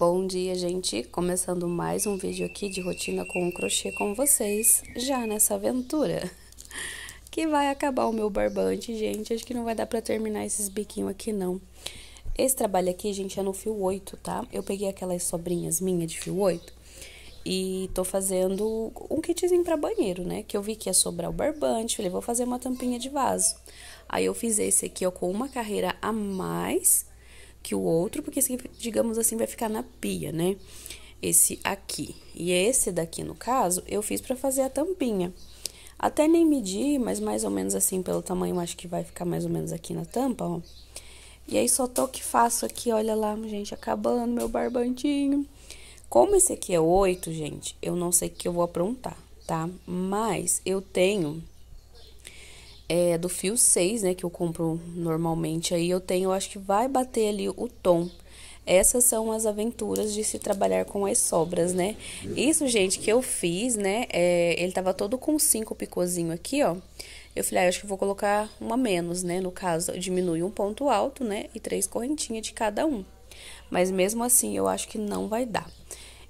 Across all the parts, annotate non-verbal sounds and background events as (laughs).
Bom dia, gente! Começando mais um vídeo aqui de rotina com o crochê com vocês, já nessa aventura. (laughs) Que vai acabar o meu barbante, gente. Acho que não vai dar pra terminar esses biquinhos aqui, não. Esse trabalho aqui, gente, é no fio 8, tá? Eu peguei aquelas sobrinhas minhas de fio 8 e tô fazendo um kitzinho pra banheiro, né? Que eu vi que ia sobrar o barbante, falei, vou fazer uma tampinha de vaso. Aí eu fiz esse aqui, ó, com uma carreira a mais que o outro, porque digamos assim, vai ficar na pia, né? Esse aqui. E esse daqui, no caso, eu fiz para fazer a tampinha. Até nem medi, mas mais ou menos assim pelo tamanho, acho que vai ficar mais ou menos aqui na tampa, ó. E aí só tô que faço aqui, olha lá, gente, acabando meu barbantinho. Como esse aqui é oito gente, eu não sei o que eu vou aprontar, tá? Mas eu tenho é, do fio 6, né, que eu compro normalmente aí, eu tenho, eu acho que vai bater ali o tom. Essas são as aventuras de se trabalhar com as sobras, né? Isso, gente, que eu fiz, né, é, ele tava todo com cinco picozinho aqui, ó. Eu falei, ah, acho que vou colocar uma menos, né, no caso, diminui um ponto alto, né, e três correntinhas de cada um. Mas mesmo assim, eu acho que não vai dar.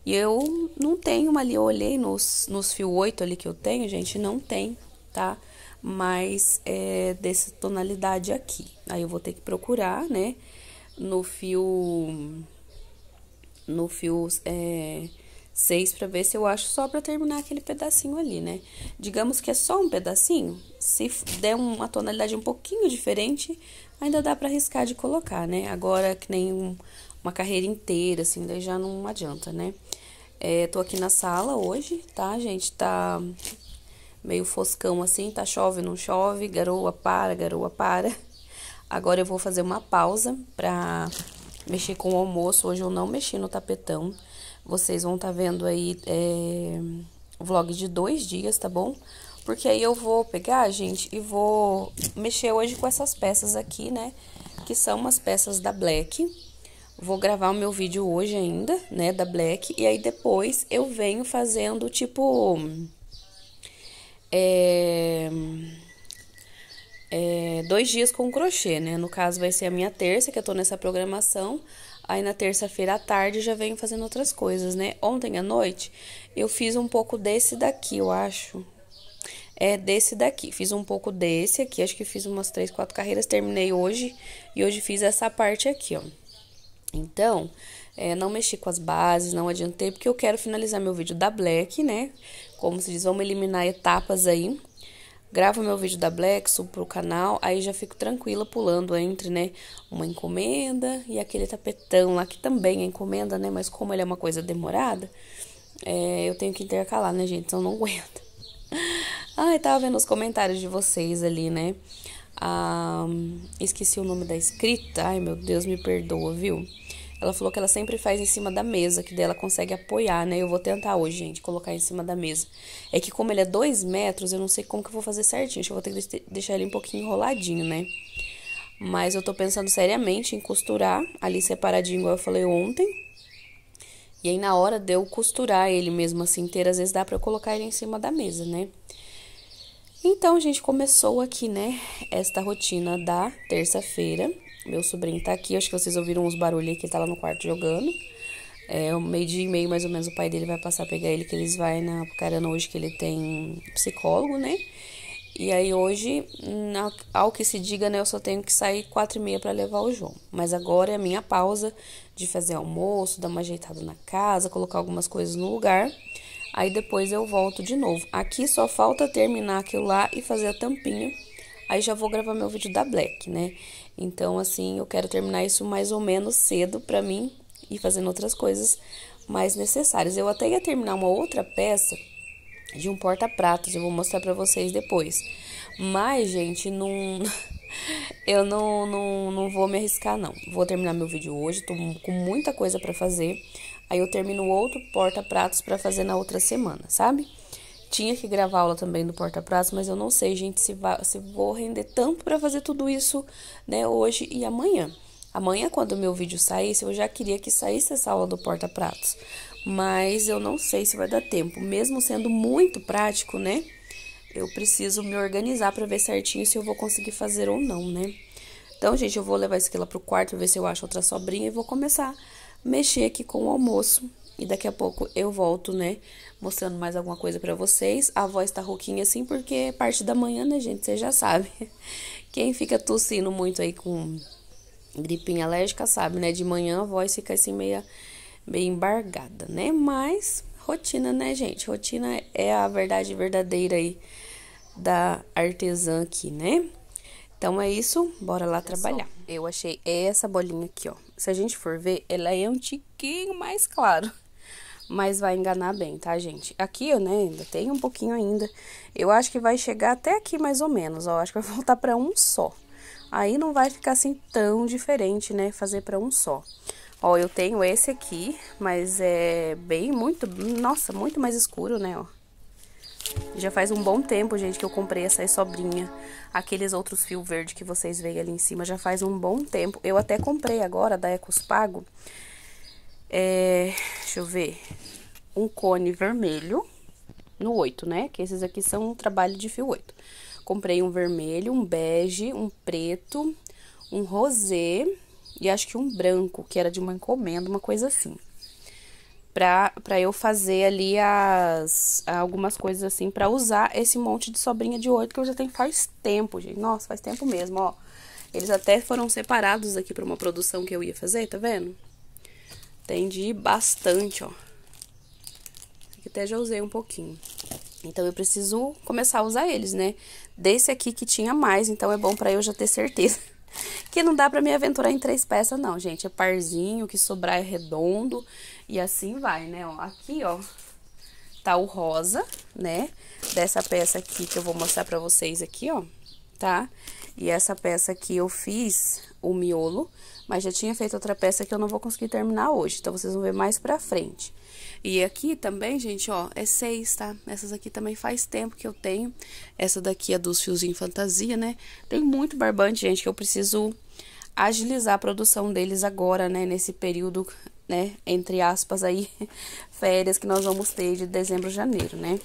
E eu não tenho uma ali, eu olhei nos, nos fio 8 ali que eu tenho, gente, não tem, Tá? mas é dessa tonalidade aqui. Aí eu vou ter que procurar, né, no fio no fio é, 6 para ver se eu acho só para terminar aquele pedacinho ali, né? Digamos que é só um pedacinho, se der uma tonalidade um pouquinho diferente, ainda dá para arriscar de colocar, né? Agora que nem um, uma carreira inteira assim, daí já não adianta, né? É, tô aqui na sala hoje, tá, gente? Tá meio foscão assim, tá chove, não chove, garoa para, garoa para. Agora eu vou fazer uma pausa pra mexer com o almoço. Hoje eu não mexi no tapetão. Vocês vão estar tá vendo aí é, vlog de dois dias, tá bom? Porque aí eu vou pegar, gente, e vou mexer hoje com essas peças aqui, né? Que são umas peças da Black. Vou gravar o meu vídeo hoje ainda, né, da Black, e aí depois eu venho fazendo tipo é, é, dois dias com crochê, né? No caso, vai ser a minha terça, que eu tô nessa programação. Aí na terça-feira à tarde já venho fazendo outras coisas, né? Ontem à noite eu fiz um pouco desse daqui, eu acho. É desse daqui. Fiz um pouco desse aqui, acho que fiz umas três, quatro carreiras, terminei hoje. E hoje fiz essa parte aqui, ó. Então, é, não mexi com as bases, não adiantei, porque eu quero finalizar meu vídeo da Black, né? como se diz, vamos eliminar etapas aí. Gravo meu vídeo da Black, subo pro canal, aí já fico tranquila pulando entre, né, uma encomenda e aquele tapetão lá, que também é encomenda, né, mas como ele é uma coisa demorada, é, eu tenho que intercalar, né, gente, senão não aguento. (laughs) Ai, tava vendo os comentários de vocês ali, né, ah, esqueci o nome da escrita, ai, meu Deus, me perdoa, viu? Ela falou que ela sempre faz em cima da mesa, que dela consegue apoiar, né? Eu vou tentar hoje, gente, colocar em cima da mesa. É que como ele é dois metros, eu não sei como que eu vou fazer certinho. Acho que eu vou ter que deixar ele um pouquinho enroladinho, né? Mas eu tô pensando seriamente em costurar ali separadinho, igual eu falei ontem. E aí, na hora de eu costurar ele mesmo assim inteiro, às vezes dá pra eu colocar ele em cima da mesa, né? Então, gente, começou aqui, né? Esta rotina da terça-feira. Meu sobrinho tá aqui, acho que vocês ouviram uns barulhos aí que ele tá lá no quarto jogando. É, o meio dia e meio, mais ou menos, o pai dele vai passar a pegar ele, que eles vai na Apucarana hoje, que ele tem psicólogo, né? E aí hoje, na, hum, ao que se diga, né, eu só tenho que sair quatro e meia para levar o João. Mas agora é a minha pausa de fazer almoço, dar uma ajeitada na casa, colocar algumas coisas no lugar. Aí depois eu volto de novo. Aqui só falta terminar aquilo lá e fazer a tampinha. Aí já vou gravar meu vídeo da Black, né? Então, assim, eu quero terminar isso mais ou menos cedo para mim e fazendo outras coisas mais necessárias. Eu até ia terminar uma outra peça de um porta-pratos, eu vou mostrar para vocês depois. Mas, gente, não (laughs) eu não, não, não vou me arriscar não. Vou terminar meu vídeo hoje, tô com muita coisa para fazer. Aí eu termino outro porta-pratos para fazer na outra semana, sabe? Tinha que gravar aula também no Porta Prazo, mas eu não sei, gente, se, vai, se vou render tanto para fazer tudo isso, né, hoje e amanhã. Amanhã, quando o meu vídeo saísse, eu já queria que saísse essa aula do porta-pratos. Mas eu não sei se vai dar tempo. Mesmo sendo muito prático, né? Eu preciso me organizar para ver certinho se eu vou conseguir fazer ou não, né? Então, gente, eu vou levar isso aqui lá pro quarto, ver se eu acho outra sobrinha e vou começar a mexer aqui com o almoço. E daqui a pouco eu volto, né? mostrando mais alguma coisa para vocês. A voz tá rouquinha assim porque é parte da manhã, né, gente? Você já sabe. (laughs) Quem fica tossindo muito aí com gripinha alérgica sabe, né? De manhã a voz fica assim meia meio embargada, né? Mas rotina, né, gente? Rotina é a verdade verdadeira aí da artesã aqui, né? Então é isso, bora lá trabalhar. Eu achei essa bolinha aqui, ó. Se a gente for ver, ela é um tiquinho mais claro mas vai enganar bem, tá, gente? Aqui, né, ainda tem um pouquinho ainda. Eu acho que vai chegar até aqui mais ou menos, ó. Acho que vai (laughs) voltar para um só. Aí não vai ficar assim tão diferente, né, fazer para um só. Ó, eu tenho esse aqui, mas é bem muito, nossa, muito mais escuro, né, ó. Já faz um bom tempo, gente, que eu comprei essa sobrinha. Aqueles outros fio verde que vocês veem ali em cima, já faz um bom tempo. Eu até comprei agora da Ecos Pago é, deixa eu ver, um cone vermelho no 8, né? Que esses aqui são um trabalho de fio 8. Comprei um vermelho, um bege, um preto, um rosé e acho que um branco, que era de uma encomenda, uma coisa assim. Pra, pra eu fazer ali as algumas coisas assim para usar esse monte de sobrinha de 8 que eu já tenho faz tempo, gente. Nossa, faz tempo mesmo, ó. Eles até foram separados aqui para uma produção que eu ia fazer, tá vendo? Entendi bastante, ó. Aqui até já usei um pouquinho. Então, eu preciso começar a usar eles, né? Desse aqui que tinha mais, então é bom pra eu já ter certeza. (laughs) que não dá pra me aventurar em três peças, não, gente. É parzinho, o que sobrar é redondo. E assim vai, né? Ó, aqui, ó, tá o rosa, né? Dessa peça aqui que eu vou mostrar pra vocês aqui, ó, tá? E essa peça aqui eu fiz o miolo mas já tinha feito outra peça que eu não vou conseguir terminar hoje, então vocês vão ver mais pra frente. E aqui também, gente, ó, é seis, tá? Essas aqui também faz tempo que eu tenho, essa daqui é dos fios em fantasia, né? Tem muito barbante, gente, que eu preciso agilizar a produção deles agora, né, nesse período, né, entre aspas aí, (laughs) férias que nós vamos ter de dezembro a janeiro, né?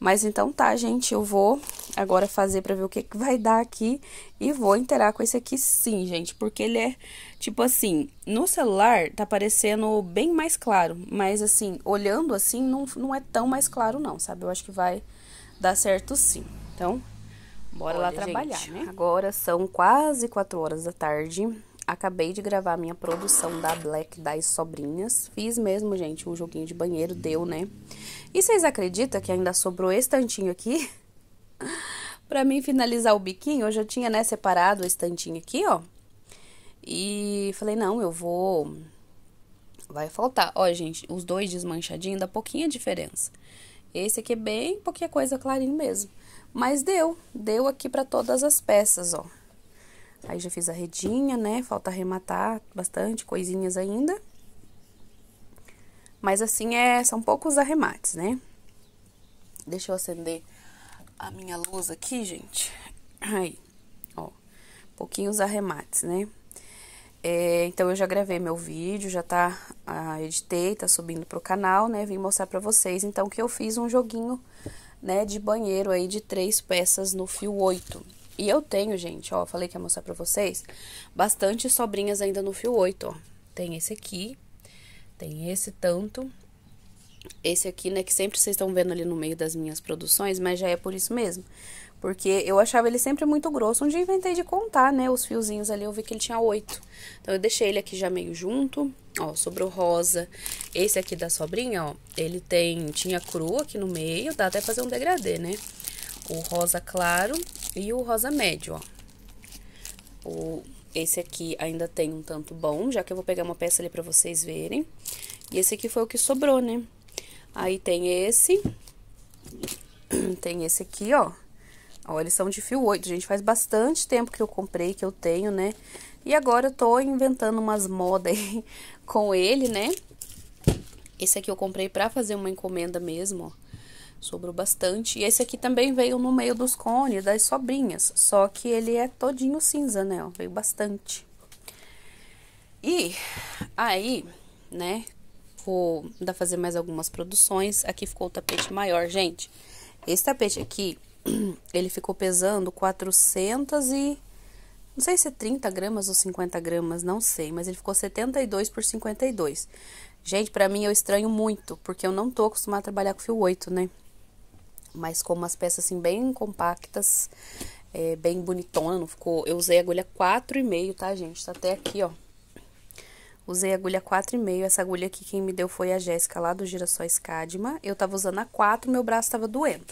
Mas então tá, gente, eu vou agora fazer para ver o que, que vai dar aqui e vou interar com esse aqui sim, gente, porque ele é Tipo assim, no celular tá parecendo bem mais claro, mas assim, olhando assim, não, não é tão mais claro, não, sabe? Eu acho que vai dar certo sim. Então, bora Olha, lá trabalhar, gente, né? Agora são quase 4 horas da tarde. Acabei de gravar minha produção da Black das Sobrinhas. Fiz mesmo, gente, um joguinho de banheiro, deu, né? E vocês acreditam que ainda sobrou esse tantinho aqui? (laughs) pra mim finalizar o biquinho, eu já tinha, né, separado o estantinho aqui, ó e falei, não, eu vou. Vai faltar. Ó, gente, os dois desmanchadinhos dá pouquinha diferença. Esse aqui é bem pouquinha coisa clarinho mesmo. Mas deu, deu aqui para todas as peças, ó. Aí já fiz a redinha, né? Falta arrematar bastante coisinhas ainda. Mas assim é, são poucos arremates, né? Deixa eu acender a minha luz aqui, gente. Aí, ó. Pouquinhos arremates, né? É, então eu já gravei meu vídeo, já tá, ah, editei, tá subindo pro canal, né? Vim mostrar pra vocês então que eu fiz um joguinho, né, de banheiro aí de três peças no fio 8. E eu tenho, gente, ó, falei que ia mostrar pra vocês, bastante sobrinhas ainda no fio 8, ó. Tem esse aqui, tem esse tanto, esse aqui, né, que sempre vocês estão vendo ali no meio das minhas produções, mas já é por isso mesmo. Porque eu achava ele sempre muito grosso. Um dia inventei de contar, né? Os fiozinhos ali, eu vi que ele tinha oito. Então eu deixei ele aqui já meio junto. Ó, sobrou rosa. Esse aqui da sobrinha, ó, ele tem, tinha cru aqui no meio. Dá até fazer um degradê, né? O rosa claro e o rosa médio, ó. O, esse aqui ainda tem um tanto bom, já que eu vou pegar uma peça ali pra vocês verem. E esse aqui foi o que sobrou, né? Aí tem esse. (clears throat) Tem esse aqui, ó Ó, eles são de fio 8, gente. Faz bastante tempo que eu comprei, que eu tenho, né? E agora eu tô inventando umas modas aí (laughs) com ele, né? Esse aqui eu comprei pra fazer uma encomenda mesmo, ó. Sobrou bastante. E esse aqui também veio no meio dos cones, das sobrinhas. Só que ele é todinho cinza, né? Ó, veio bastante. E aí, né? Vou dar fazer mais algumas produções. Aqui ficou o tapete maior, gente. Esse tapete aqui, (clears throat) ele ficou pesando 400 e. Não sei se é 30 gramas ou 50 gramas, não sei, mas ele ficou 72 por 52. Gente, para mim eu estranho muito, porque eu não tô acostumada a trabalhar com fio 8, né? Mas como as peças assim bem compactas, é, bem bonitona, ficou. Eu usei agulha 4,5, tá, gente? Tá até aqui, ó. Usei agulha 4,5. Essa agulha aqui quem me deu foi a Jéssica lá do Girassóis Cadma. Eu tava usando a 4, meu braço tava doendo.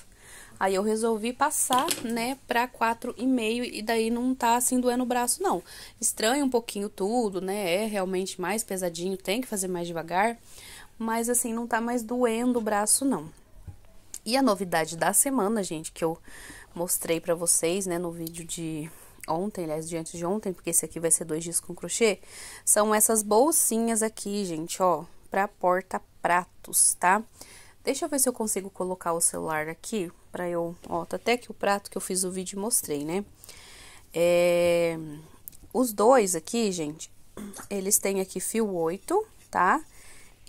Aí eu resolvi passar, né, pra 4,5 e daí não tá assim doendo o braço, não. Estranha um pouquinho tudo, né? É realmente mais pesadinho, tem que fazer mais devagar, mas assim, não tá mais doendo o braço, não. E a novidade da semana, gente, que eu mostrei pra vocês, né, no vídeo de ontem, aliás, de antes de ontem, porque esse aqui vai ser dois dias com crochê, são essas bolsinhas aqui, gente, ó, pra porta-pratos, tá? Tá? Deixa eu ver se eu consigo colocar o celular aqui para eu, ó, tá até que o prato que eu fiz o vídeo e mostrei, né? É, os dois aqui, gente, eles têm aqui fio 8, tá?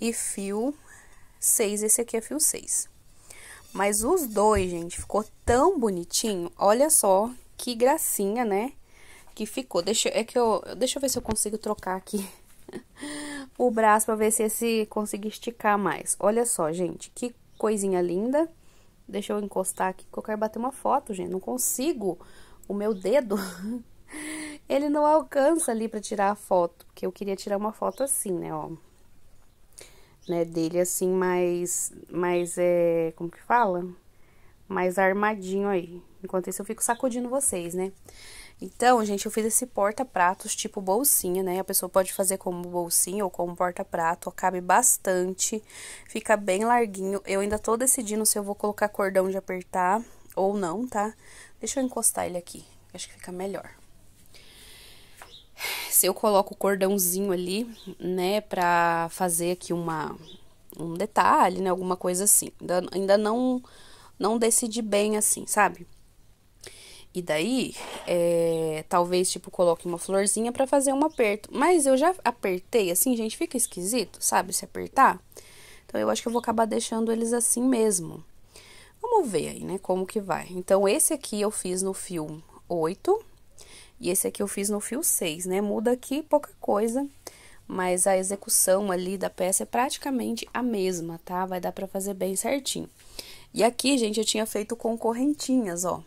E fio 6, esse aqui é fio 6. Mas os dois, gente, ficou tão bonitinho. Olha só que gracinha, né? Que ficou. Deixa, é que eu, deixa eu ver se eu consigo trocar aqui. (laughs) o braço para ver se esse conseguir esticar mais. Olha só, gente, que coisinha linda. Deixa eu encostar aqui, que eu quero bater uma foto, gente. Não consigo. O meu dedo, (laughs) ele não alcança ali para tirar a foto. Porque eu queria tirar uma foto assim, né, ó. Né, dele assim, mais, mais, é, como que fala? Mais armadinho aí. Enquanto isso, eu fico sacudindo vocês, né? Então, gente, eu fiz esse porta-pratos tipo bolsinha, né? A pessoa pode fazer como bolsinha ou como porta-prato, cabe bastante, fica bem larguinho. Eu ainda tô decidindo se eu vou colocar cordão de apertar ou não, tá? Deixa eu encostar ele aqui, acho que fica melhor. Se eu coloco o cordãozinho ali, né, pra fazer aqui uma, um detalhe, né, alguma coisa assim. Ainda, ainda não, não decidi bem assim, sabe? E daí, é, talvez, tipo, coloque uma florzinha para fazer um aperto. Mas eu já apertei assim, gente, fica esquisito, sabe? Se apertar. Então, eu acho que eu vou acabar deixando eles assim mesmo. Vamos ver aí, né, como que vai. Então, esse aqui eu fiz no fio 8 e esse aqui eu fiz no fio 6, né? Muda aqui pouca coisa, mas a execução ali da peça é praticamente a mesma, tá? Vai dar pra fazer bem certinho. E aqui, gente, eu tinha feito com correntinhas, ó.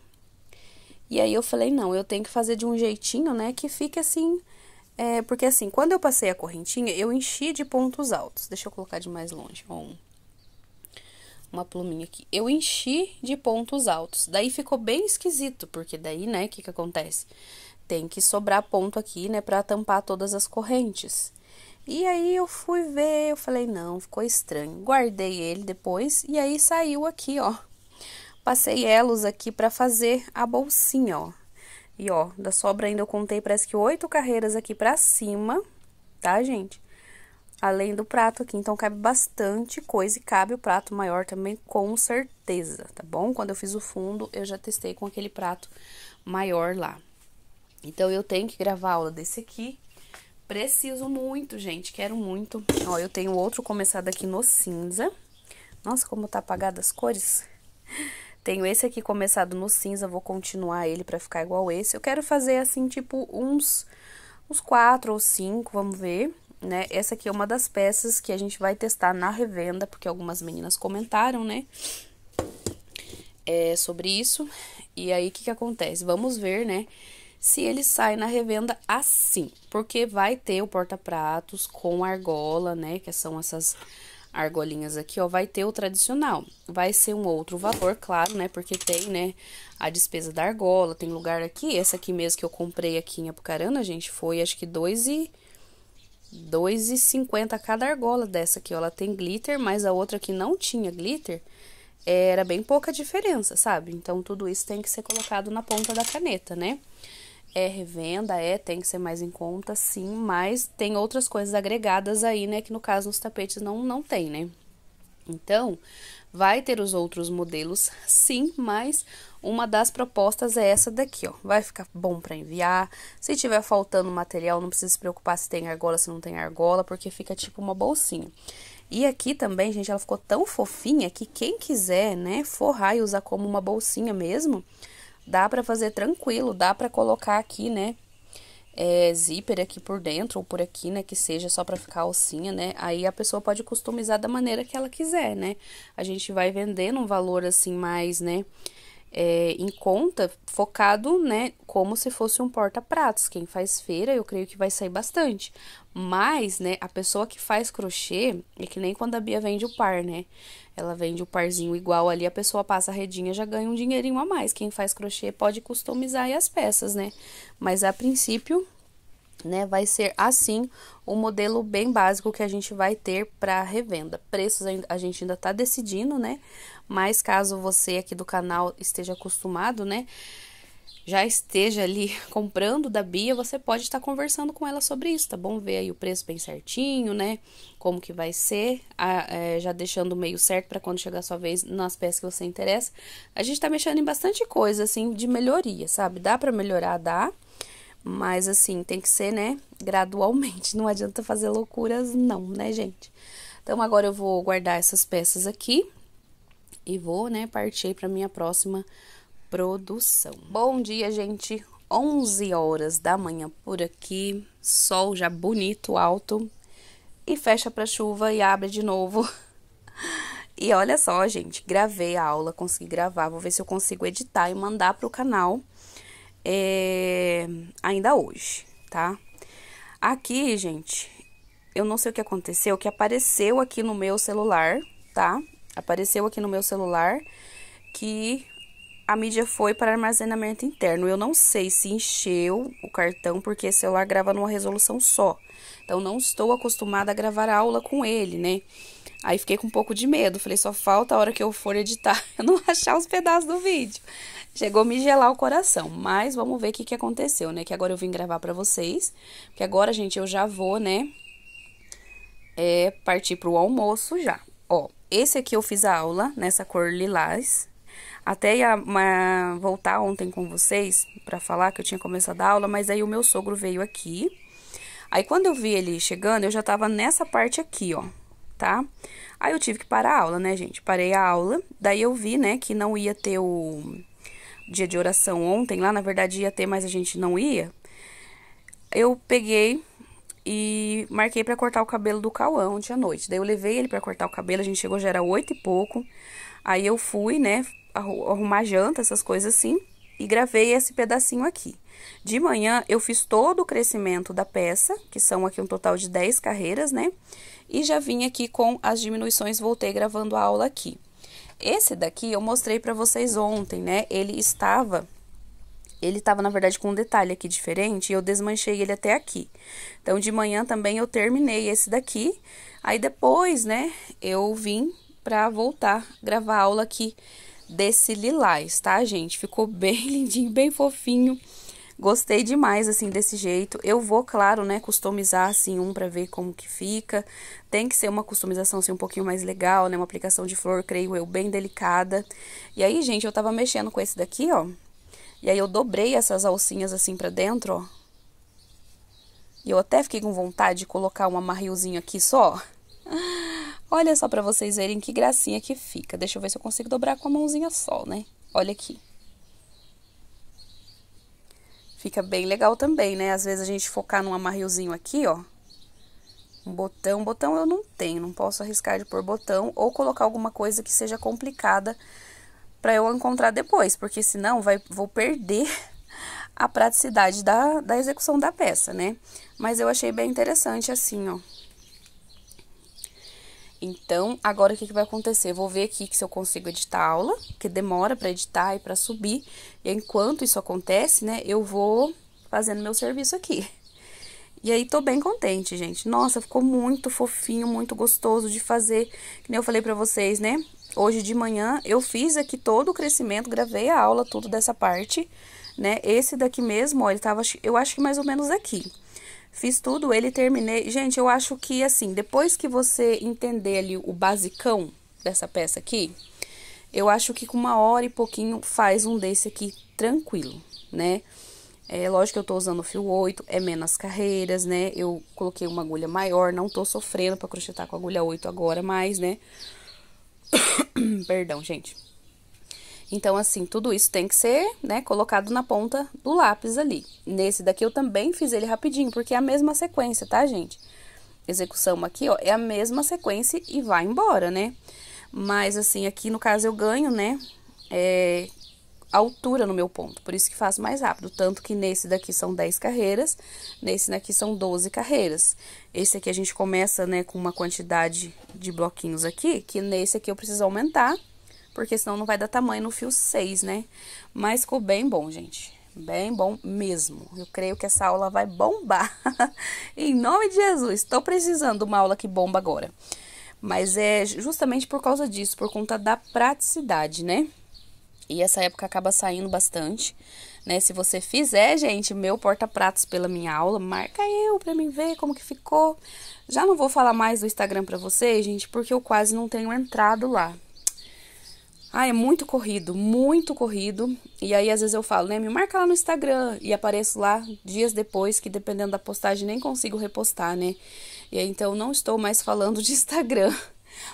E aí eu falei, não, eu tenho que fazer de um jeitinho, né, que fique assim. É, porque assim, quando eu passei a correntinha, eu enchi de pontos altos. Deixa eu colocar de mais longe, um, uma pluminha aqui. Eu enchi de pontos altos. Daí ficou bem esquisito, porque daí, né, o que que acontece? Tem que sobrar ponto aqui, né, pra tampar todas as correntes. E aí eu fui ver, eu falei, não, ficou estranho. Guardei ele depois, e aí saiu aqui, ó, passei elos aqui para fazer a bolsinha, ó. E ó, da sobra ainda eu contei parece que oito carreiras aqui para cima, tá, gente? Além do prato aqui, então cabe bastante coisa e cabe o prato maior também, com certeza, tá bom? Quando eu fiz o fundo, eu já testei com aquele prato maior lá. Então, eu tenho que gravar aula desse aqui. Preciso muito, gente, quero muito. Ó, eu tenho outro começado aqui no cinza. Nossa, como tá apagada as cores. Tenho esse aqui começado no cinza, vou continuar ele pra ficar igual esse. Eu quero fazer, assim, tipo, uns, uns quatro ou cinco, vamos ver, né? Essa aqui é uma das peças que a gente vai testar na revenda, porque algumas meninas comentaram, né? É, sobre isso. E aí, o que que acontece? Vamos ver, né? se ele sai na revenda assim, porque vai ter o porta-pratos com argola, né, que são essas argolinhas aqui, ó, vai ter o tradicional. Vai ser um outro valor, claro, né? Porque tem, né, a despesa da argola, tem lugar aqui. Essa aqui mesmo que eu comprei aqui em Apucarana, gente, foi acho que dois e... cada argola dessa aqui, ó. Ela tem glitter, mas a outra que não tinha glitter, era bem pouca diferença, sabe? Então, tudo isso tem que ser colocado na ponta da caneta, né? é revenda, é, tem que ser mais em conta, sim, mas tem outras coisas agregadas aí, né, que no caso nos tapetes não, não tem, né? Então, vai ter os outros modelos, sim, mas uma das propostas é essa daqui, ó. Vai ficar bom para enviar. Se tiver faltando material, não precisa se preocupar se tem argola, se não tem argola, porque fica tipo uma bolsinha. E aqui também, gente, ela ficou tão fofinha que quem quiser, né, forrar e usar como uma bolsinha mesmo, Dá para fazer tranquilo, dá para colocar aqui, né? É, zíper aqui por dentro ou por aqui, né, que seja só para ficar alcinha, né? Aí a pessoa pode customizar da maneira que ela quiser, né? A gente vai vender num valor assim mais, né, é, em conta, focado, né, como se fosse um porta-pratos. Quem faz feira, eu creio que vai sair bastante. Mas, né, a pessoa que faz crochê, é que nem quando a Bia vende o par, né? Ela vende o parzinho igual ali, a pessoa passa a redinha, já ganha um dinheirinho a mais. Quem faz crochê pode customizar as peças, né? Mas a princípio, né, vai ser assim o modelo bem básico que a gente vai ter para revenda. Preços a gente ainda está decidindo, né? Mas caso você aqui do canal esteja acostumado, né? já esteja ali (laughs) comprando da Bia, você pode estar conversando com ela sobre isso, tá bom? Ver aí o preço bem certinho, né? Como que vai ser, a, é, já deixando o meio certo para quando chegar a sua vez nas peças que você interessa. A gente tá mexendo em bastante coisa, assim, de melhoria, sabe? Dá para melhorar, dá. Mas, assim, tem que ser, né? Gradualmente. (laughs) Não adianta fazer loucuras, não, né, gente? Então, agora eu vou guardar essas peças aqui, e vou, né, partir para minha próxima produção. Bom dia, gente. 11 horas da manhã por aqui, sol já bonito, alto, e fecha para chuva e abre de novo. (laughs) E olha só, gente, gravei a aula, consegui gravar, vou ver se eu consigo editar e mandar para o canal é, ainda hoje, tá? Aqui, gente, eu não sei o que aconteceu, que apareceu aqui no meu celular, tá? Apareceu aqui no meu celular que a mídia foi para armazenamento interno. Eu não sei se encheu o cartão, porque esse celular grava numa resolução só. Então, não estou acostumada a gravar aula com ele, né? Aí fiquei com um pouco de medo. Falei, só falta a hora que eu for editar (laughs) eu não achar os pedaços do vídeo. Chegou a me gelar o coração. Mas vamos ver o que, que aconteceu, né? Que agora eu vim gravar para vocês. Porque agora, gente, eu já vou, né? É partir pro almoço já. Ó, esse aqui eu fiz a aula nessa cor lilás. Até ia uma, voltar ontem com vocês para falar que eu tinha começado a aula, mas aí o meu sogro veio aqui. Aí quando eu vi ele chegando, eu já tava nessa parte aqui, ó, tá? Aí eu tive que parar a aula, né, gente? Parei a aula, daí eu vi, né, que não ia ter o dia de oração ontem lá, na verdade ia ter, mas a gente não ia. Eu peguei, e marquei para cortar o cabelo do Cauã ontem à noite. Daí eu levei ele para cortar o cabelo, a gente chegou já era oito e pouco. Aí eu fui, né, arrumar janta, essas coisas assim, e gravei esse pedacinho aqui. De manhã eu fiz todo o crescimento da peça, que são aqui um total de 10 carreiras, né? E já vim aqui com as diminuições, voltei gravando a aula aqui. Esse daqui eu mostrei para vocês ontem, né? Ele estava ele estava, na verdade, com um detalhe aqui diferente e eu desmanchei ele até aqui. Então, de manhã também eu terminei esse daqui. Aí depois, né, eu vim para voltar gravar aula aqui desse lilás, tá, gente? Ficou (laughs) bem lindinho, bem fofinho. Gostei demais, assim, desse jeito. Eu vou, claro, né, customizar, assim, um pra ver como que fica. Tem que ser uma customização, assim, um pouquinho mais legal, né? Uma aplicação de flor, creio eu, bem delicada. E aí, gente, eu tava mexendo com esse daqui, ó. E aí eu dobrei essas alcinhas assim para dentro, ó. E eu até fiquei com vontade de colocar um amarrilzinho aqui só. (laughs) Olha só para vocês verem que gracinha que fica. Deixa eu ver se eu consigo dobrar com a mãozinha só, né? Olha aqui. Fica bem legal também, né? Às vezes a gente focar num amarrilzinho aqui, ó. Um botão. Botão eu não tenho, não posso arriscar de pôr botão. Ou colocar alguma coisa que seja complicada para eu encontrar depois, porque senão vai, vou perder a praticidade da, da execução da peça, né? Mas eu achei bem interessante assim, ó. Então, agora o que, que vai acontecer? Vou ver aqui que se eu consigo editar a aula, que demora para editar e para subir. E enquanto isso acontece, né, eu vou fazendo meu serviço aqui. E aí, tô bem contente, gente. Nossa, ficou muito fofinho, muito gostoso de fazer. Que nem eu falei pra vocês, né? Hoje de manhã eu fiz aqui todo o crescimento, gravei a aula, tudo dessa parte, né? Esse daqui mesmo, ó, ele tava, eu acho que mais ou menos aqui. Fiz tudo, ele terminei. Gente, eu acho que assim, depois que você entender ali o basicão dessa peça aqui, eu acho que com uma hora e pouquinho faz um desse aqui tranquilo, né? É lógico que eu tô usando o fio 8, é menos carreiras, né? Eu coloquei uma agulha maior, não tô sofrendo pra crochetar com agulha 8 agora mais, né? (coughs) Perdão, gente. Então, assim, tudo isso tem que ser, né, colocado na ponta do lápis ali. Nesse daqui eu também fiz ele rapidinho, porque é a mesma sequência, tá, gente? Execução aqui, ó, é a mesma sequência e vai embora, né? Mas, assim, aqui no caso eu ganho, né, é, altura no meu ponto, por isso que faço mais rápido. Tanto que nesse daqui são 10 carreiras, nesse daqui são 12 carreiras. Esse aqui a gente começa, né, com uma quantidade de bloquinhos aqui, que nesse aqui eu preciso aumentar, porque senão não vai dar tamanho no fio 6, né? Mas ficou bem bom, gente. Bem bom mesmo. Eu creio que essa aula vai bombar. (laughs) em nome de Jesus, estou precisando de uma aula que bomba agora. Mas é justamente por causa disso, por conta da praticidade, né? E essa época acaba saindo bastante, né? Se você fizer, gente, meu porta-pratos pela minha aula, marca eu para mim ver como que ficou. Já não vou falar mais do Instagram para vocês, gente, porque eu quase não tenho entrado lá. Ah, é muito corrido, muito corrido. E aí, às vezes, eu falo, né? Me marca lá no Instagram. E apareço lá dias depois, que dependendo da postagem, nem consigo repostar, né? E aí, então, não estou mais falando de Instagram. (laughs)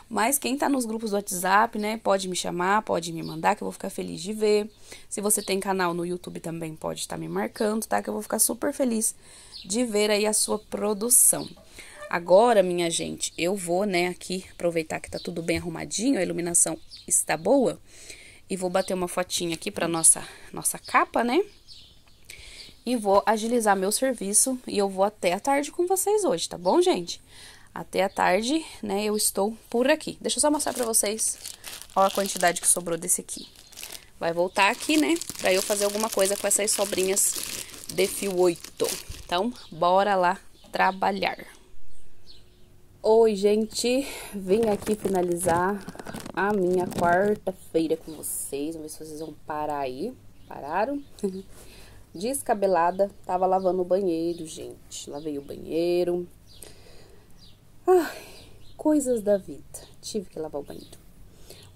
Mas quem está nos grupos do WhatsApp, né, pode me chamar, pode me mandar, que eu vou ficar feliz de ver. Se você tem canal no YouTube também, pode estar tá me marcando, tá? Que eu vou ficar super feliz de ver aí a sua produção. Agora, minha gente, eu vou, né, aqui aproveitar que tá tudo bem arrumadinho, a iluminação está boa. E vou bater uma fotinha aqui para nossa nossa capa, né? E vou agilizar meu serviço e eu vou até a tarde com vocês hoje, tá bom, gente? até a tarde, né? Eu estou por aqui. Deixa eu só mostrar pra vocês, ó, a quantidade que sobrou desse aqui. Vai voltar aqui, né? Pra eu fazer alguma coisa com essas sobrinhas de fio 8. Então, bora lá trabalhar. Oi, gente. Vim aqui finalizar a minha quarta-feira com vocês. Vamos ver se vocês vão parar aí. Pararam? (laughs) Descabelada. Tava lavando o banheiro, gente. Lavei o banheiro Ai, coisas da vida. Tive que lavar o banheiro.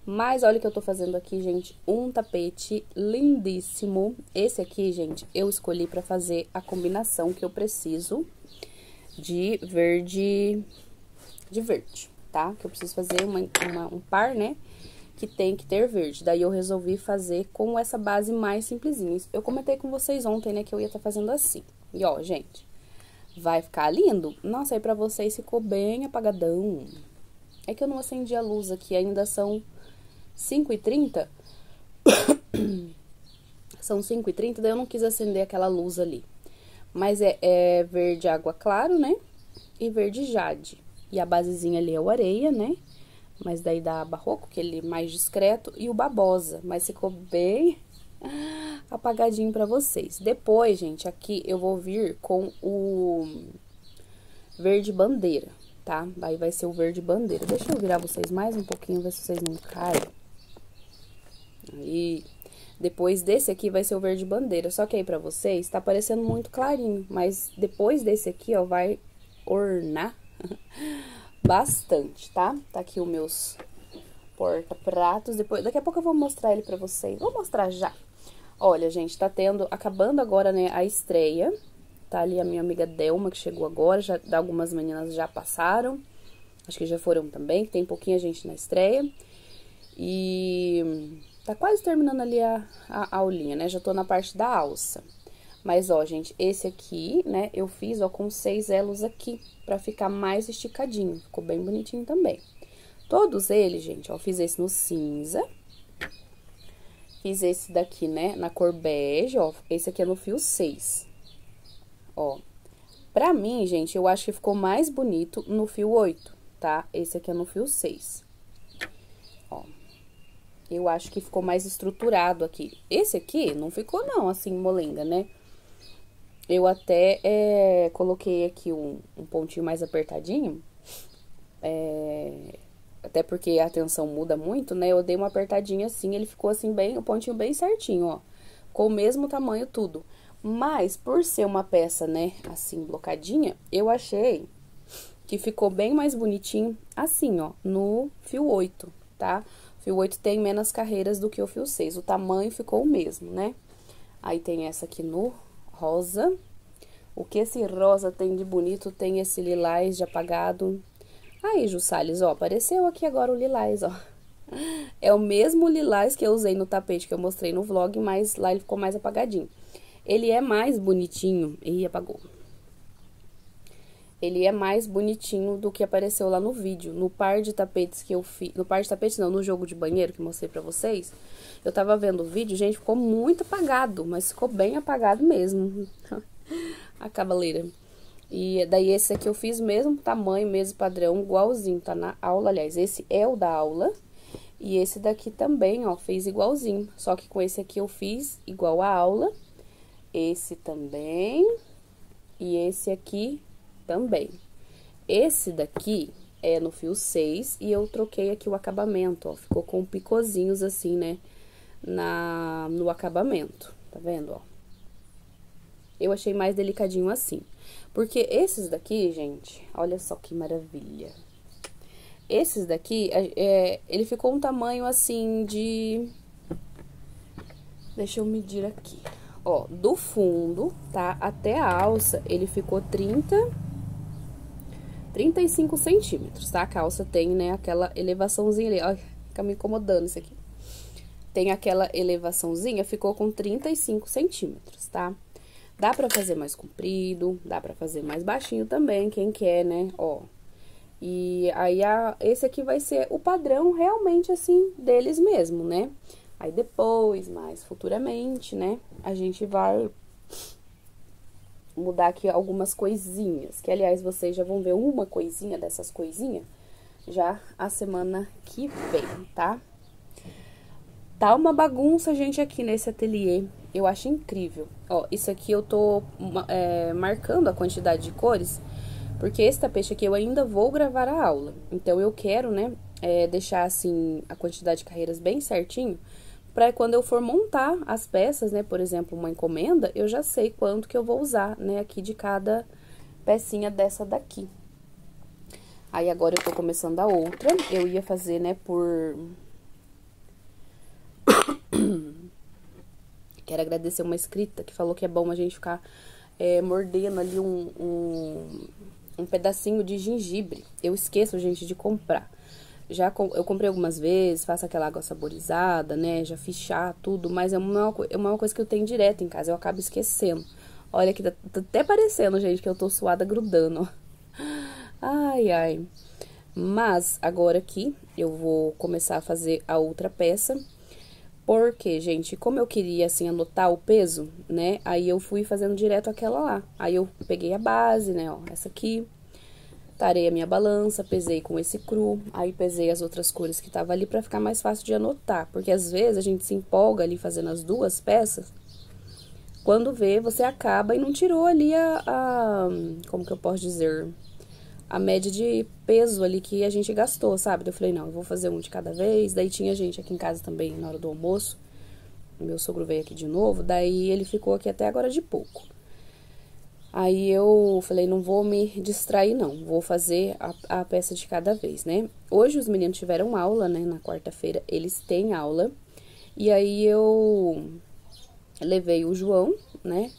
Mas olha o que eu tô fazendo aqui, gente, um tapete lindíssimo. Esse aqui, gente, eu escolhi para fazer a combinação que eu preciso de verde, de verde, tá? Que eu preciso fazer uma, uma, um par, né, que tem que ter verde. Daí eu resolvi fazer com essa base mais simplesinha. Eu comentei com vocês ontem, né, que eu ia estar tá fazendo assim. E ó, gente, vai ficar lindo. Nossa, aí pra vocês ficou bem apagadão. É que eu não acendi a luz aqui, ainda são 5h30. (coughs) são 5h30, daí eu não quis acender aquela luz ali. Mas é, é, verde água claro, né? E verde jade. E a basezinha ali é o areia, né? Mas daí dá barroco, que ele é mais discreto. E o babosa, mas ficou bem apagadinho para vocês. Depois, gente, aqui eu vou vir com o verde bandeira, tá? Aí vai ser o verde bandeira. Deixa eu virar vocês mais um pouquinho, ver se vocês não caem. Aí, depois desse aqui vai ser o verde bandeira. Só que aí pra vocês tá parecendo muito clarinho, mas depois desse aqui, ó, vai ornar (laughs) bastante, tá? Tá aqui os meus porta-pratos. Depois, daqui a pouco eu vou mostrar ele pra vocês. Vou mostrar já. Olha, gente, tá tendo, acabando agora, né, a estreia. Tá ali a minha amiga Delma, que chegou agora, já, algumas meninas já passaram. Acho que já foram também, tem pouquinha gente na estreia. E tá quase terminando ali a, a, a aulinha, né? Já tô na parte da alça. Mas, ó, gente, esse aqui, né, eu fiz, ó, com seis elos aqui, pra ficar mais esticadinho. Ficou bem bonitinho também. Todos eles, gente, ó, fiz esse no cinza, Fiz esse daqui, né, na cor bege, ó. Esse aqui é no fio 6, ó. Pra mim, gente, eu acho que ficou mais bonito no fio 8, tá? Esse aqui é no fio 6, ó. Eu acho que ficou mais estruturado aqui. Esse aqui não ficou, não, assim, molenga, né? Eu até é, coloquei aqui um, um pontinho mais apertadinho, é, até porque a tensão muda muito, né? Eu dei uma apertadinha assim, ele ficou assim bem, o pontinho bem certinho, ó. Com o mesmo tamanho tudo. Mas, por ser uma peça, né, assim, blocadinha, eu achei que ficou bem mais bonitinho assim, ó, no fio 8, tá? O fio 8 tem menos carreiras do que o fio 6, o tamanho ficou o mesmo, né? Aí tem essa aqui no rosa. O que esse rosa tem de bonito tem esse lilás de apagado, Aí, Ju Salles, ó, apareceu aqui agora o lilás, ó. É o mesmo lilás que eu usei no tapete que eu mostrei no vlog, mas lá ele ficou mais apagadinho. Ele é mais bonitinho... Ih, apagou. Ele é mais bonitinho do que apareceu lá no vídeo. No par de tapetes que eu fiz... No par de tapetes, não, no jogo de banheiro que mostrei pra vocês. Eu tava vendo o vídeo, gente, ficou muito apagado, mas ficou bem apagado mesmo. (laughs) A cavaleira. E daí esse aqui eu fiz mesmo tamanho, mesmo padrão, igualzinho, tá na aula, aliás, esse é o da aula. E esse daqui também, ó, fez igualzinho, só que com esse aqui eu fiz igual a aula. Esse também e esse aqui também. Esse daqui é no fio 6 e eu troquei aqui o acabamento, ó, ficou com picozinhos assim, né, na, no acabamento, tá vendo, ó. Eu achei mais delicadinho assim. Porque esses daqui, gente, olha só que maravilha. Esses daqui, é, ele ficou um tamanho assim de... Deixa eu medir aqui. Ó, do fundo, tá? Até a alça, ele ficou 30... 35 centímetros, tá? A calça tem, né, aquela elevaçãozinha ali. Ó, fica me incomodando isso aqui. Tem aquela elevaçãozinha, ficou com 35 centímetros, tá? Dá pra fazer mais comprido, dá pra fazer mais baixinho também, quem quer, né? Ó. E aí, a, esse aqui vai ser o padrão realmente, assim, deles mesmo, né? Aí depois, mais futuramente, né? A gente vai mudar aqui algumas coisinhas. Que, aliás, vocês já vão ver uma coisinha dessas coisinhas já a semana que vem, tá? Tá uma bagunça, gente, aqui nesse ateliê. Eu acho incrível. Ó, isso aqui eu tô é, marcando a quantidade de cores, porque esse tapete aqui eu ainda vou gravar a aula. Então, eu quero, né, é, deixar, assim, a quantidade de carreiras bem certinho, para quando eu for montar as peças, né, por exemplo, uma encomenda, eu já sei quanto que eu vou usar, né, aqui de cada pecinha dessa daqui. Aí agora eu tô começando a outra, eu ia fazer, né, por Quero agradecer uma escrita que falou que é bom a gente ficar é, mordendo ali um, um, um, pedacinho de gengibre. Eu esqueço, gente, de comprar. Já com, eu comprei algumas vezes, faço aquela água saborizada, né? Já fiz chá, tudo, mas é uma, é uma coisa que eu tenho direto em casa, eu acabo esquecendo. Olha que tá, tá até parecendo, gente, que eu tô suada grudando, Ai, ai. Mas agora aqui eu vou começar a fazer a outra peça. Porque, gente, como eu queria, assim, anotar o peso, né? Aí eu fui fazendo direto aquela lá. Aí eu peguei a base, né, ó, essa aqui. Tarei a minha balança, pesei com esse cru. Aí pesei as outras cores que tava ali pra ficar mais fácil de anotar. Porque, às vezes, a gente se empolga ali fazendo as duas peças. Quando vê, você acaba e não tirou ali a... a como que eu posso dizer? a média de peso ali que a gente gastou, sabe? Eu falei, não, eu vou fazer um de cada vez. Daí tinha gente aqui em casa também na hora do almoço. Meu sogro veio aqui de novo, daí ele ficou aqui até agora de pouco. Aí eu falei, não vou me distrair, não. Vou fazer a, a peça de cada vez, né? Hoje os meninos tiveram aula, né? Na quarta-feira eles têm aula. E aí eu levei o João, né?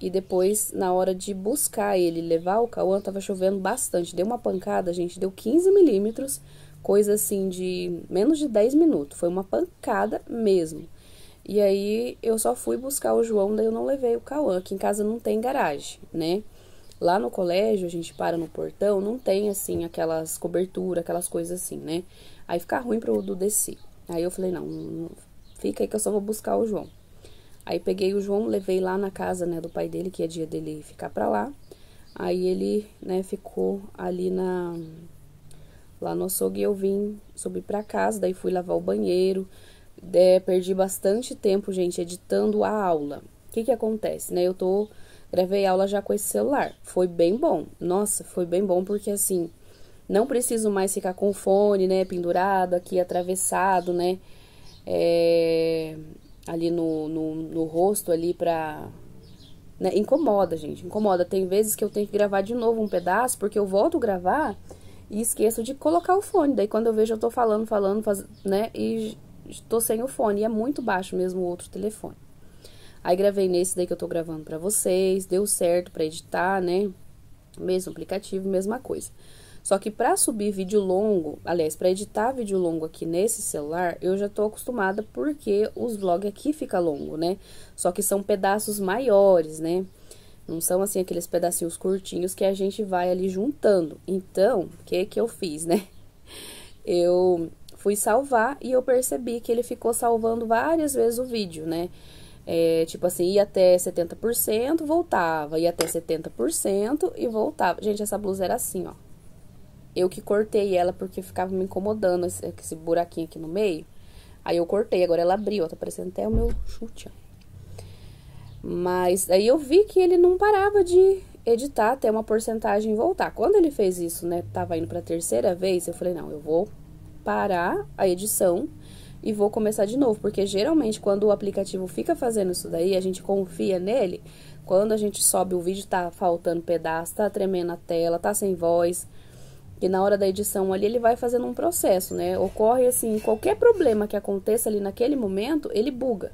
E depois, na hora de buscar ele levar o Cauã, tava chovendo bastante. Deu uma pancada, gente, deu 15 milímetros, coisa assim de menos de 10 minutos. Foi uma pancada mesmo. E aí eu só fui buscar o João, daí eu não levei o Cauã, que em casa não tem garagem, né? Lá no colégio, a gente para no portão, não tem assim aquelas cobertura, aquelas coisas assim, né? Aí fica ruim para o Dudu descer. Aí eu falei, não, fica aí que eu só vou buscar o João. Aí peguei o João, levei lá na casa, né, do pai dele, que é dia dele ficar pra lá. Aí ele, né, ficou ali na lá no açougue eu vim, subi pra casa, daí fui lavar o banheiro. É, perdi bastante tempo, gente, editando a aula. O que que acontece, né? Eu tô gravei aula já com esse celular. Foi bem bom. Nossa, foi bem bom porque assim, não preciso mais ficar com o fone, né, pendurado aqui atravessado, né? É, ali no, no, no rosto ali pra. Né? Incomoda, gente, incomoda. Tem vezes que eu tenho que gravar de novo um pedaço, porque eu volto a gravar e esqueço de colocar o fone. Daí quando eu vejo eu tô falando, falando, faz... né? E tô sem o fone. E é muito baixo mesmo o outro telefone. Aí gravei nesse daí que eu tô gravando para vocês, deu certo para editar, né? Mesmo aplicativo, mesma coisa. Só que para subir vídeo longo, aliás, para editar vídeo longo aqui nesse celular, eu já tô acostumada porque os vlogs aqui fica longo, né? Só que são pedaços maiores, né? Não são assim aqueles pedacinhos curtinhos que a gente vai ali juntando. Então, o que que eu fiz, né? (laughs) Eu fui salvar e eu percebi que ele ficou salvando várias vezes o vídeo, né? É, tipo assim, ia até 70%, voltava, ia até 70% e voltava. Gente, essa blusa era assim, ó. Eu que cortei ela porque ficava me incomodando esse, esse buraquinho aqui no meio. Aí eu cortei, agora ela abriu, ó, tá parecendo até o meu chute. Mas aí eu vi que ele não parava de editar até uma porcentagem voltar. Quando ele fez isso, né, tava indo para terceira vez, eu falei: "Não, eu vou parar a edição e vou começar de novo", porque geralmente quando o aplicativo fica fazendo isso daí, a gente confia nele. Quando a gente sobe o vídeo, tá faltando pedaço, tá tremendo a tela, tá sem voz. E na hora da edição ali, ele vai fazendo um processo, né? Ocorre assim, qualquer problema que aconteça ali naquele momento, ele buga.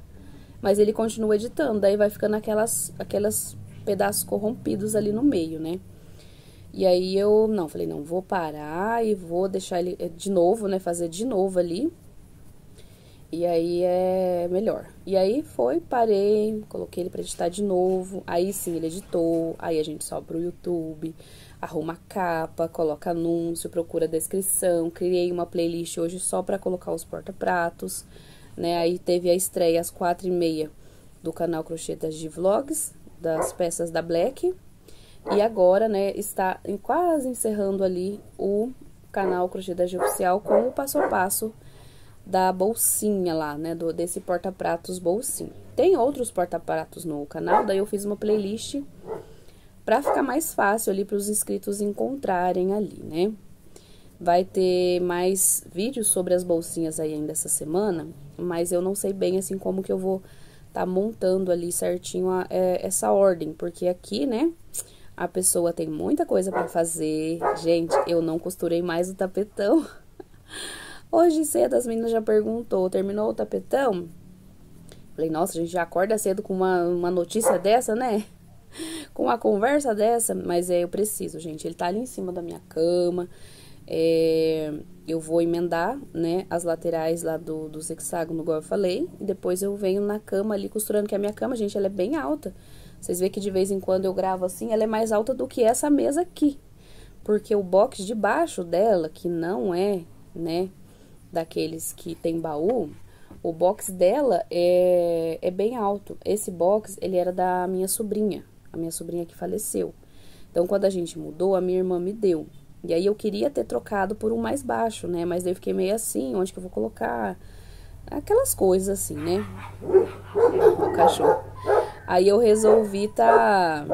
Mas ele continua editando, daí vai ficando aquelas, aquelas pedaços corrompidos ali no meio, né? E aí eu, não, falei, não, vou parar e vou deixar ele eh, de novo, né? Fazer de novo ali. E aí é melhor. E aí foi, parei, coloquei ele para editar de novo. Aí sim ele editou. Aí a gente sobe pro YouTube arruma a capa, coloca anúncio, procura descrição. Criei uma playlist hoje só para colocar os porta-pratos, né? Aí teve a estreia às quatro e meia do canal Crochetas de Vlogs, das peças da Black. E agora, né, está em, quase encerrando ali o canal Crochetas de Oficial com o passo a passo da bolsinha lá, né, do, desse porta-pratos bolsinha. Tem outros porta-pratos no canal, daí eu fiz uma playlist para ficar mais fácil ali para os inscritos encontrarem ali, né? Vai ter mais vídeos sobre as bolsinhas aí ainda essa semana, mas eu não sei bem assim como que eu vou tá montando ali certinho a, é, essa ordem, porque aqui, né, a pessoa tem muita coisa para fazer. Gente, eu não costurei mais o tapetão. (laughs) Hoje cedo as meninas já perguntou, terminou o tapetão? Falei, nossa, a gente já acorda cedo com uma, uma notícia dessa, né? (laughs) com a conversa dessa, mas é, eu preciso, gente. Ele tá ali em cima da minha cama. É, eu vou emendar, né, as laterais lá do, do hexágono, igual eu falei. E depois eu venho na cama ali costurando, que a minha cama, gente, ela é bem alta. Vocês veem que de vez em quando eu gravo assim, ela é mais alta do que essa mesa aqui. Porque o box de baixo dela, que não é, né, daqueles que tem baú, o box dela é, é bem alto. Esse box, ele era da minha sobrinha, a minha sobrinha que faleceu. Então, quando a gente mudou, a minha irmã me deu. E aí eu queria ter trocado por um mais baixo, né? Mas daí eu fiquei meio assim, onde que eu vou colocar? Aquelas coisas assim, né? O cachorro. Aí eu resolvi tá.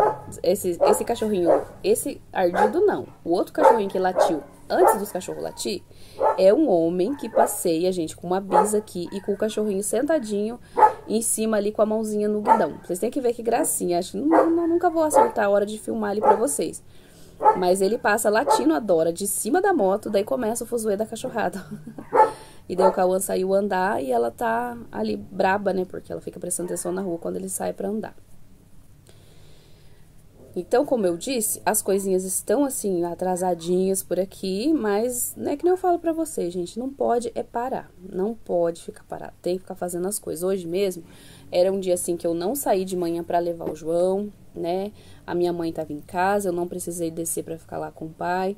Esse, esse cachorrinho, esse ardido não. O outro cachorrinho que latiu antes dos cachorros latir é um homem que passeia, gente, com uma bisa aqui e com o cachorrinho sentadinho em cima ali com a mãozinha no guidão. Vocês têm que ver que gracinha. Acho não, não, nunca vou acertar a hora de filmar ali pra vocês. Mas ele passa latindo a Dora de cima da moto, daí começa o fuzuê da cachorrada. (laughs) e daí o Cauã saiu andar e ela tá ali braba, né? Porque ela fica prestando atenção na rua quando ele sai para andar. Então, como eu disse, as coisinhas estão assim atrasadinhas por aqui, mas é que nem eu falo para vocês, gente, não pode é parar, não pode ficar parado, tem que ficar fazendo as coisas. Hoje mesmo era um dia assim que eu não saí de manhã para levar o João, né? A minha mãe tava em casa, eu não precisei descer para ficar lá com o pai.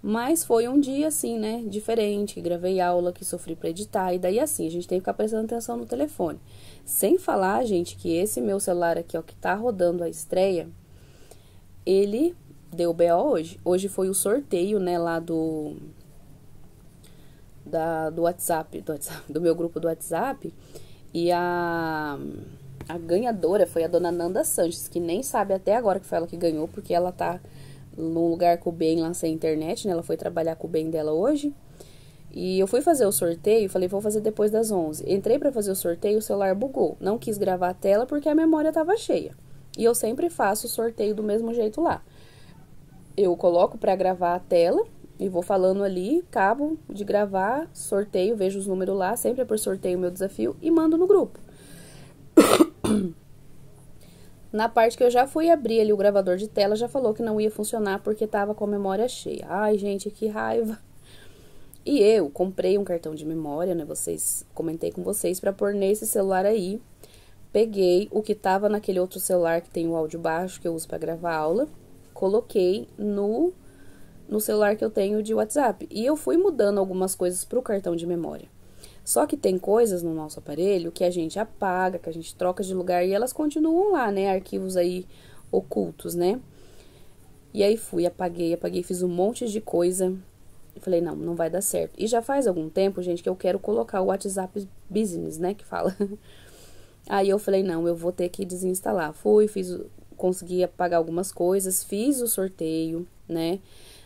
Mas foi um dia assim, né, diferente, que gravei aula, que sofri para editar e daí assim, a gente tem que ficar prestando atenção no telefone. Sem falar, gente, que esse meu celular aqui, ó, que tá rodando a estreia, ele deu BO hoje. Hoje foi o sorteio, né, lá do da do WhatsApp, do WhatsApp, (laughs) do meu grupo do WhatsApp, e a a ganhadora foi a dona Nanda Sanches, que nem sabe até agora que foi ela que ganhou, porque ela tá num lugar com o bem lá sem internet, né? Ela foi trabalhar com o bem dela hoje. E eu fui fazer o sorteio, falei, vou fazer depois das 11. Entrei para fazer o sorteio, o celular bugou. Não quis gravar a tela porque a memória tava cheia. E eu sempre faço o sorteio do mesmo jeito lá. Eu coloco para gravar a tela e vou falando ali, cabo de gravar, sorteio, vejo os números lá, sempre é por sorteio o meu desafio e mando no grupo. (coughs) Na parte que eu já fui abrir ali o gravador de tela, já falou que não ia funcionar porque tava com a memória cheia. Ai, gente, que raiva. E eu comprei um cartão de memória, né? Vocês comentei com vocês para pôr nesse celular aí. Peguei o que estava naquele outro celular que tem o áudio baixo que eu uso para gravar aula, coloquei no no celular que eu tenho de WhatsApp. E eu fui mudando algumas coisas para o cartão de memória. Só que tem coisas no nosso aparelho que a gente apaga, que a gente troca de lugar e elas continuam lá, né? Arquivos aí ocultos, né? E aí fui, apaguei, apaguei, fiz um monte de coisa. falei, não, não vai dar certo. E já faz algum tempo, gente, que eu quero colocar o WhatsApp Business, né? Que fala. (laughs) Aí eu falei, não, eu vou ter que desinstalar. Fui, fiz, consegui apagar algumas coisas, fiz o sorteio, né?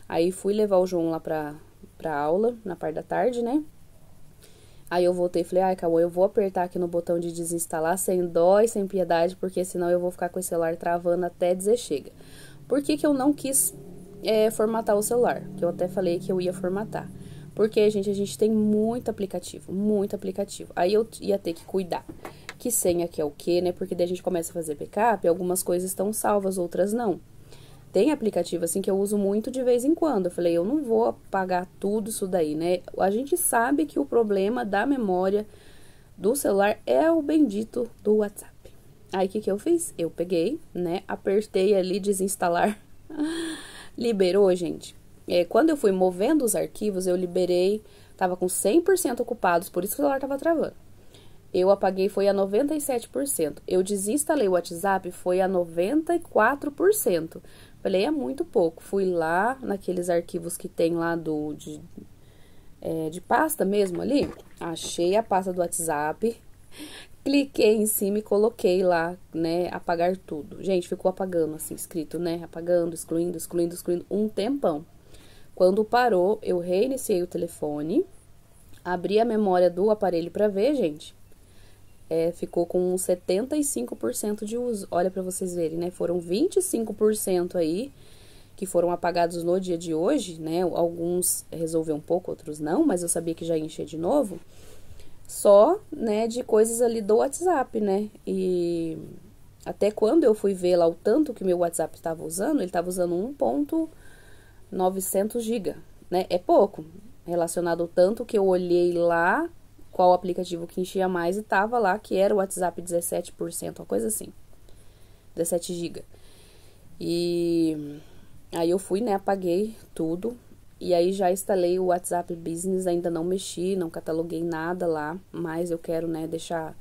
Aí fui levar o João lá pra, pra aula, na parte da tarde, né? Aí eu voltei e falei, ai, Cauã, eu vou apertar aqui no botão de desinstalar sem dó e sem piedade, porque senão eu vou ficar com o celular travando até dizer chega. Por que, que eu não quis é, formatar o celular? Que eu até falei que eu ia formatar. Porque, gente, a gente tem muito aplicativo, muito aplicativo. Aí eu ia ter que cuidar que senha que é o que, né? Porque daí a gente começa a fazer backup, e algumas coisas estão salvas, outras não. Tem aplicativo assim que eu uso muito de vez em quando. Eu falei, eu não vou apagar tudo isso daí, né? A gente sabe que o problema da memória do celular é o bendito do WhatsApp. Aí o que, que eu fiz? Eu peguei, né? Apertei ali desinstalar. (laughs) Liberou, gente. É, quando eu fui movendo os arquivos, eu liberei. Tava com 100% ocupados, por isso que o celular tava travando. Eu apaguei foi a 97%. Eu desinstalei o WhatsApp foi a 94%. Falei, é muito pouco. Fui lá naqueles arquivos que tem lá do de, é, de pasta mesmo ali. Achei a pasta do WhatsApp. (laughs) Cliquei em cima e coloquei lá, né? Apagar tudo. Gente, ficou apagando assim, escrito, né? Apagando, excluindo, excluindo, excluindo. Um tempão. Quando parou, eu reiniciei o telefone. Abri a memória do aparelho para ver, gente é, ficou com 75% de uso. Olha para vocês verem, né? Foram 25% aí que foram apagados no dia de hoje, né? Alguns resolveu um pouco, outros não, mas eu sabia que já ia encher de novo. Só, né, de coisas ali do WhatsApp, né? E até quando eu fui ver lá o tanto que meu WhatsApp estava usando, ele estava usando 1.900 GB, né? É pouco relacionado ao tanto que eu olhei lá qual aplicativo que enchia mais e tava lá que era o WhatsApp 17%, uma coisa assim. 17 GB. E aí eu fui, né, apaguei tudo e aí já instalei o WhatsApp Business, ainda não mexi, não cataloguei nada lá, mas eu quero, né, deixar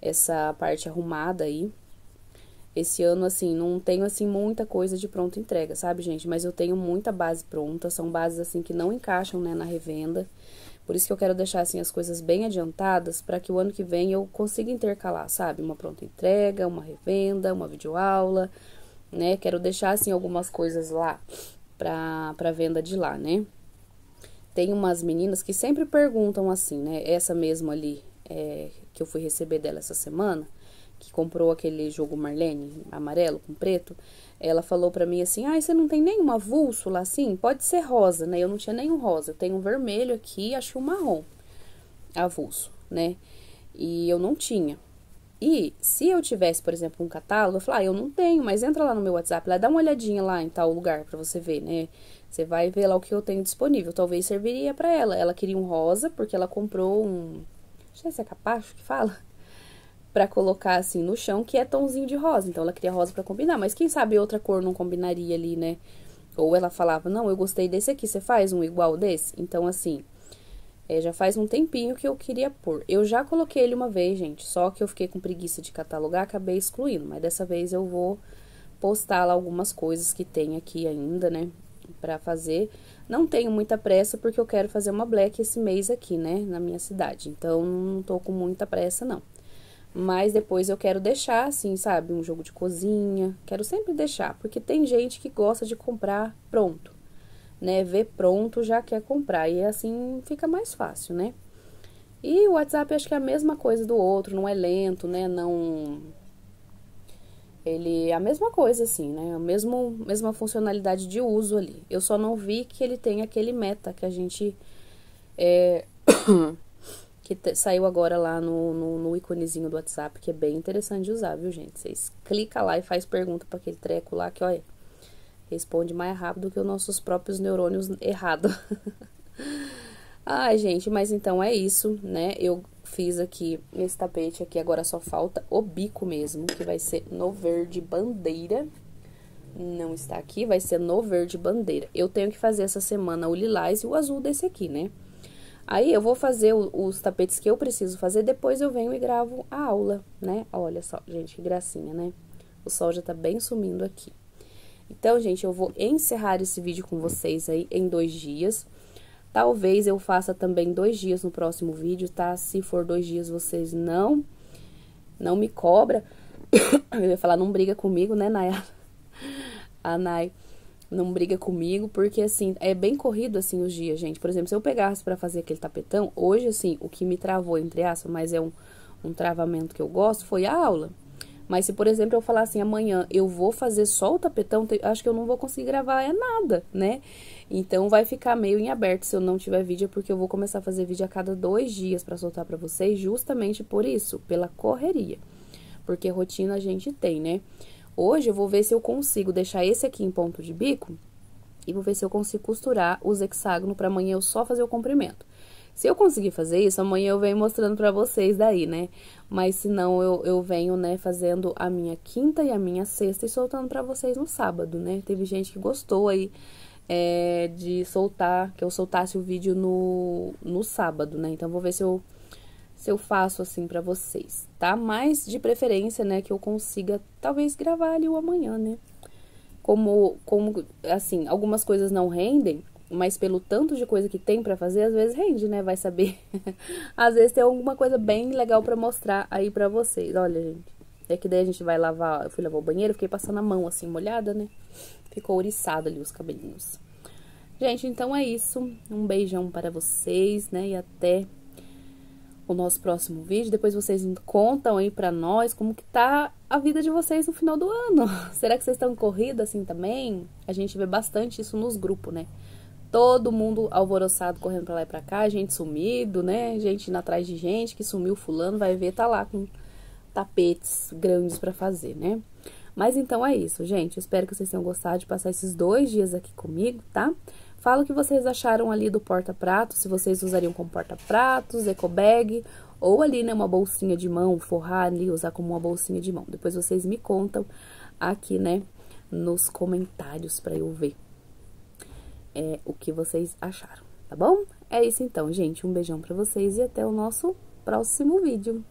essa parte arrumada aí. Esse ano, assim, não tenho, assim, muita coisa de pronta entrega, sabe, gente? Mas eu tenho muita base pronta, são bases, assim, que não encaixam, né, na revenda. Por isso que eu quero deixar assim as coisas bem adiantadas para que o ano que vem eu consiga intercalar, sabe? Uma pronta entrega, uma revenda, uma videoaula, né? Quero deixar assim algumas coisas lá para para venda de lá, né? Tem umas meninas que sempre perguntam assim, né? Essa mesma ali é, que eu fui receber dela essa semana, que comprou aquele jogo Marlene amarelo com preto, ela falou para mim assim: "Ai, ah, você não tem nenhuma bússola assim? Pode ser rosa, né? Eu não tinha nenhum rosa. Tem um vermelho aqui, achei um marrom avulso, né? E eu não tinha. E se eu tivesse, por exemplo, um catálogo, eu falo, ah, eu não tenho, mas entra lá no meu WhatsApp, lá dá uma olhadinha lá em tal lugar para você ver, né? Você vai ver lá o que eu tenho disponível. Talvez serviria para ela. Ela queria um rosa porque ela comprou um, não sei se é capacho que fala, para colocar assim no chão, que é tonzinho de rosa. Então ela queria rosa para combinar, mas quem sabe outra cor não combinaria ali, né? Ou ela falava: "Não, eu gostei desse aqui, você faz um igual desse?". Então assim, é, já faz um tempinho que eu queria pôr. Eu já coloquei ele uma vez, gente, só que eu fiquei com preguiça de catalogar, acabei excluindo, mas dessa vez eu vou postar lá algumas coisas que tem aqui ainda, né, para fazer. Não tenho muita pressa porque eu quero fazer uma black esse mês aqui, né, na minha cidade. Então não tô com muita pressa não. Mas depois eu quero deixar, assim, sabe, um jogo de cozinha. Quero sempre deixar, porque tem gente que gosta de comprar pronto, né? Ver pronto já quer comprar. E assim fica mais fácil, né? E o WhatsApp acho que é a mesma coisa do outro, não é lento, né? Não. Ele é a mesma coisa, assim, né? A mesma mesma funcionalidade de uso ali. Eu só não vi que ele tem aquele meta que a gente. É... (coughs) que saiu agora lá no, no, no, iconezinho do WhatsApp, que é bem interessante de usar, viu, gente? Vocês clica lá e faz pergunta para aquele treco lá que, olha, responde mais rápido que os nossos próprios neurônios errado. (laughs) Ai, gente, mas então é isso, né? Eu fiz aqui esse tapete aqui, agora só falta o bico mesmo, que vai ser no verde bandeira. Não está aqui, vai ser no verde bandeira. Eu tenho que fazer essa semana o lilás e o azul desse aqui, né? Aí eu vou fazer o, os tapetes que eu preciso fazer, depois eu venho e gravo a aula, né? Olha só, gente, que gracinha, né? O sol já tá bem sumindo aqui. Então, gente, eu vou encerrar esse vídeo com vocês aí em dois dias. Talvez eu faça também dois dias no próximo vídeo, tá? Se for dois dias, vocês não, não me cobra. (coughs) eu ia falar, não briga comigo, né, Nayara? (laughs) A Nay não briga comigo, porque assim, é bem corrido assim os dias, gente. Por exemplo, se eu pegasse para fazer aquele tapetão, hoje assim, o que me travou entre aspas, mas é um, um travamento que eu gosto, foi a aula. Mas se, por exemplo, eu falar assim, amanhã eu vou fazer só o tapetão, acho que eu não vou conseguir gravar é nada, né? Então vai ficar meio em aberto se eu não tiver vídeo, porque eu vou começar a fazer vídeo a cada dois dias para soltar para vocês, justamente por isso, pela correria. Porque rotina a gente tem, né? Hoje eu vou ver se eu consigo deixar esse aqui em ponto de bico e vou ver se eu consigo costurar os hexágonos para amanhã eu só fazer o comprimento. Se eu conseguir fazer isso, amanhã eu venho mostrando para vocês daí, né? Mas se não, eu, eu venho, né, fazendo a minha quinta e a minha sexta e soltando para vocês no sábado, né? Teve gente que gostou aí é, de soltar, que eu soltasse o vídeo no, no sábado, né? Então, vou ver se eu se eu faço assim para vocês, tá? Mas de preferência, né, que eu consiga talvez gravar ali o amanhã, né? Como como assim, algumas coisas não rendem, mas pelo tanto de coisa que tem para fazer, às vezes rende, né? Vai saber. (laughs) às vezes tem alguma coisa bem legal para mostrar aí para vocês. Olha, gente. É que daí a gente vai lavar, eu fui lavar o banheiro, fiquei passando a mão assim molhada, né? Ficou ouriçado ali os cabelinhos. Gente, então é isso. Um beijão para vocês, né? E até o nosso próximo vídeo. Depois vocês contam aí para nós como que tá a vida de vocês no final do ano. (laughs) Será que vocês estão corrida assim também? A gente vê bastante isso nos grupos, né? Todo mundo alvoroçado correndo para lá e para cá, gente sumido, né? Gente indo atrás de gente que sumiu fulano, vai ver tá lá com tapetes grandes para fazer, né? Mas então é isso, gente. espero que vocês tenham gostado de passar esses dois dias aqui comigo, tá? Fala o que vocês acharam ali do porta-pratos, se vocês usariam como porta-pratos, eco-bag, ou ali, né, uma bolsinha de mão, forrar ali, usar como uma bolsinha de mão. Depois vocês me contam aqui, né, nos comentários para eu ver é, o que vocês acharam, tá bom? É isso então, gente. Um beijão para vocês e até o nosso próximo vídeo.